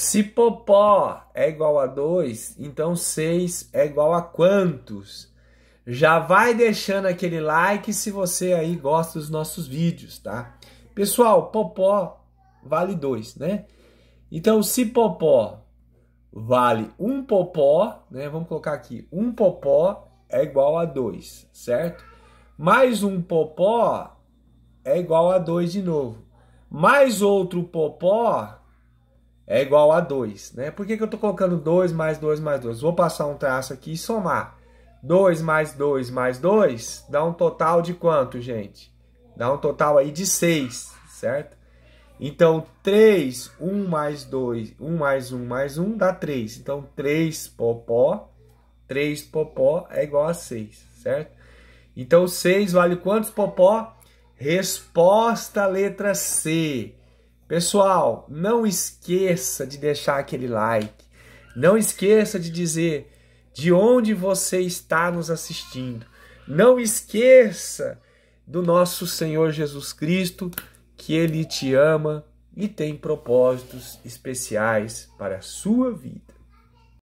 Se popó é igual a 2, então 6 é igual a quantos? Já vai deixando aquele like se você aí gosta dos nossos vídeos, tá? Pessoal, popó vale 2, né? Então, se popó vale 1 um popó, né? Vamos colocar aqui, 1 um popó é igual a 2, certo? Mais um popó é igual a 2 de novo. Mais outro popó é igual a 2. Né? Por que, que eu estou colocando 2 mais 2 mais 2? Vou passar um traço aqui e somar. 2 mais 2 mais 2 dá um total de quanto, gente? Dá um total aí de 6, certo? Então, 3, 1 mais 2, 1 mais 1 mais 1 dá 3. Então, 3 popó, 3 popó é igual a 6, certo? Então, 6 vale quantos popó? Resposta letra C. Pessoal, não esqueça de deixar aquele like. Não esqueça de dizer de onde você está nos assistindo. Não esqueça do nosso Senhor Jesus Cristo, que ele te ama e tem propósitos especiais para a sua vida.